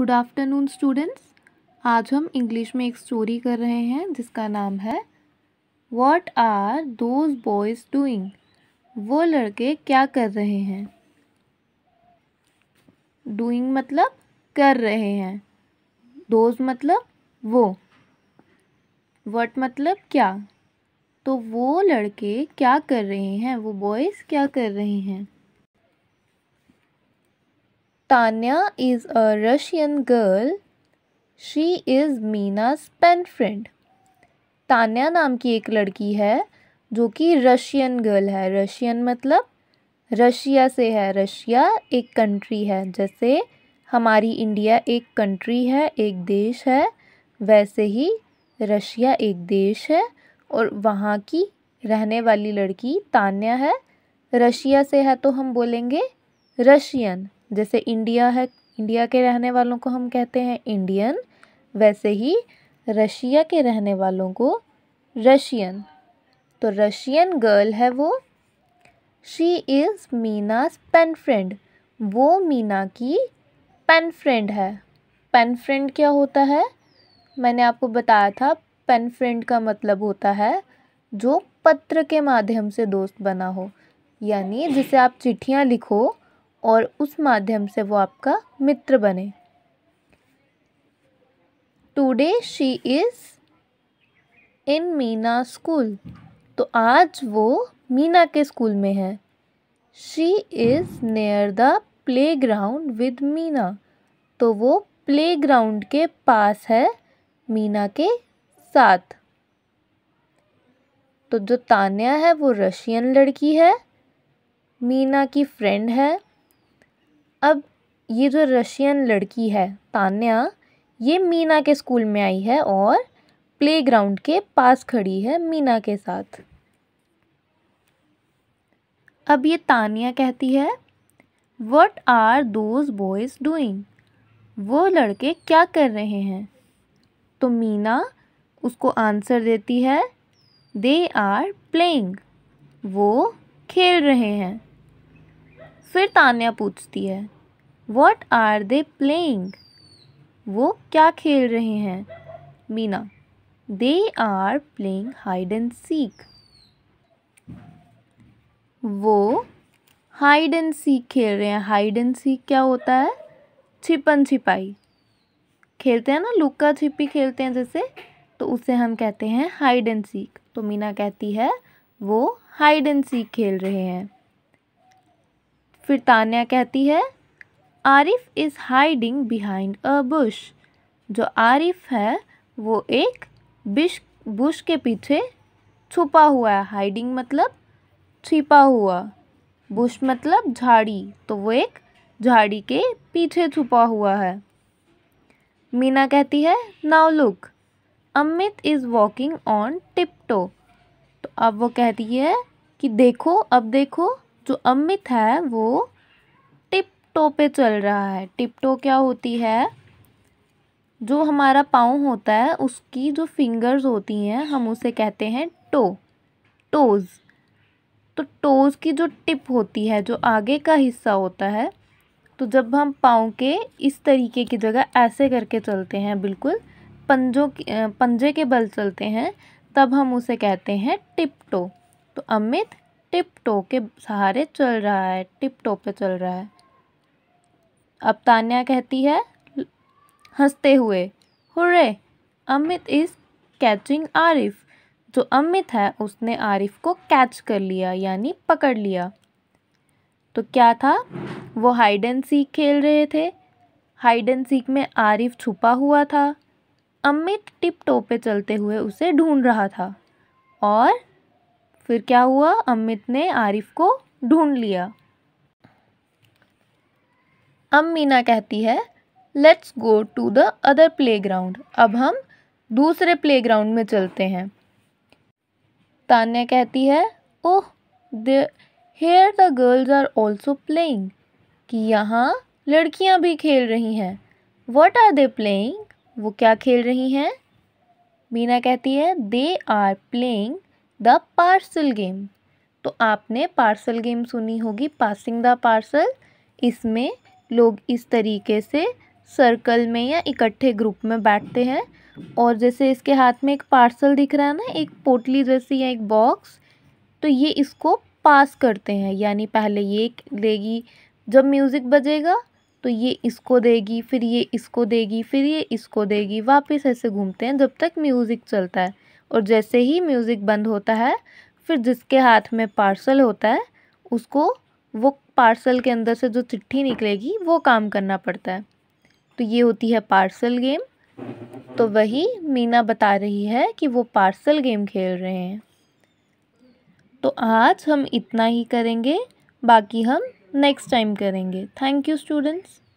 Good afternoon students आज हम English में एक स्टोरी कर रहे हैं जिसका नाम है what are those boys doing वो लड़के क्या कर रहे हैं डूइंग मतलब कर रहे हैं दोज मतलब वो वट मतलब क्या तो वो लड़के क्या कर रहे हैं वो बॉयज़ क्या कर रहे हैं Tanya is a Russian girl. She is Meena's pen friend. Tanya नाम की एक लड़की है जो कि रशियन गर्ल है रशियन मतलब रशिया से है रशिया एक कंट्री है जैसे हमारी इंडिया एक कंट्री है एक देश है वैसे ही रशिया एक देश है और वहाँ की रहने वाली लड़की तान्या है रशिया से है तो हम बोलेंगे रशियन जैसे इंडिया है इंडिया के रहने वालों को हम कहते हैं इंडियन वैसे ही रशिया के रहने वालों को रशियन तो रशियन गर्ल है वो she is Meena's pen friend वो मीना की पेन फ्रेंड है पेन फ्रेंड क्या होता है मैंने आपको बताया था पेन फ्रेंड का मतलब होता है जो पत्र के माध्यम से दोस्त बना हो यानी जिसे आप चिट्ठियाँ लिखो और उस माध्यम से वो आपका मित्र बने today she is in Meena school तो आज वो मीना के स्कूल में है she is near the playground with Meena तो वो प्ले ग्राउंड के पास है मीना के साथ तो जो तान्या है वो रशियन लड़की है मीना की फ्रेंड है अब ये जो रशियन लड़की है तान्या ये मीना के स्कूल में आई है और प्लेग्राउंड के पास खड़ी है मीना के साथ अब ये तानिया कहती है what are those boys doing वो लड़के क्या कर रहे हैं तो मीना उसको आंसर देती है दे आर प्लेइंग वो खेल रहे हैं फिर तान्या पूछती है वॉट आर दे प्लेइंग वो क्या खेल रहे हैं Meena they are playing hide and seek वो हाइड एंड सीख खेल रहे हैं हाइड एंड सीख क्या होता है छिपन छिपाई खेलते हैं ना लुक्का छिपी खेलते हैं जैसे तो उसे हम कहते हैं हाइड एंड सीख तो मीना कहती है वो हाइड एंड सीख खेल रहे हैं फिर तान्या कहती है Arif is hiding behind a bush जो आरिफ है वो एक बिश बुश के पीछे छुपा हुआ है हाइडिंग मतलब छिपा हुआ बुश मतलब झाड़ी तो वो एक झाड़ी के पीछे छुपा हुआ है मीना कहती है now look Amit is walking on tiptoe तो अब वो कहती है कि देखो अब देखो जो अमित है वो टिप टो पे चल रहा है टिप टो क्या होती है जो हमारा पाँव होता है उसकी जो फिंगर्स होती हैं हम उसे कहते हैं टो टोज़ तो टोज़ की जो टिप होती है जो आगे का हिस्सा होता है तो जब हम पाँव के इस तरीके की जगह ऐसे करके चलते हैं बिल्कुल पंजों पंजे के बल चलते हैं तब हम उसे कहते हैं टिप टो तो अमित टिप टो के सहारे चल रहा है टिप टो पे चल रहा है अब तान्या कहती है हंसते हुए hurray Amit is catching Arif जो अमित है उसने आरिफ को कैच कर लिया यानी पकड़ लिया तो क्या था वो हाइड एंड सीख खेल रहे थे हाइड एंड सीख में आरिफ छुपा हुआ था अमित टिप टो पे चलते हुए उसे ढूंढ रहा था और फिर क्या हुआ अमित ने आरिफ को ढूंढ लिया अब मीना कहती है let's go to the other playground अब हम दूसरे प्लेग्राउंड में चलते हैं तान्या कहती है oh there the girls are also playing कि यहाँ लड़कियाँ भी खेल रही हैं वट आर दे प्लेइंग वो क्या खेल रही हैं मीना कहती है they are playing the parcel game तो आपने पार्सल गेम सुनी होगी पासिंग द पार्सल इसमें लोग इस तरीके से सर्कल में या इकट्ठे ग्रुप में बैठते हैं और जैसे इसके हाथ में एक पार्सल दिख रहा है ना एक पोटली जैसी या एक बॉक्स तो ये इसको पास करते हैं यानी पहले ये देगी जब म्यूज़िक बजेगा तो ये इसको देगी फिर ये इसको देगी फिर ये इसको देगी वापस ऐसे घूमते हैं जब तक म्यूज़िक चलता है और जैसे ही म्यूज़िक बंद होता है फिर जिसके हाथ में पार्सल होता है उसको वो पार्सल के अंदर से जो चिट्ठी निकलेगी वो काम करना पड़ता है तो ये होती है पार्सल गेम तो वही मीना बता रही है कि वो पार्सल गेम खेल रहे हैं तो आज हम इतना ही करेंगे बाकी हम नेक्स्ट टाइम करेंगे थैंक यू स्टूडेंट्स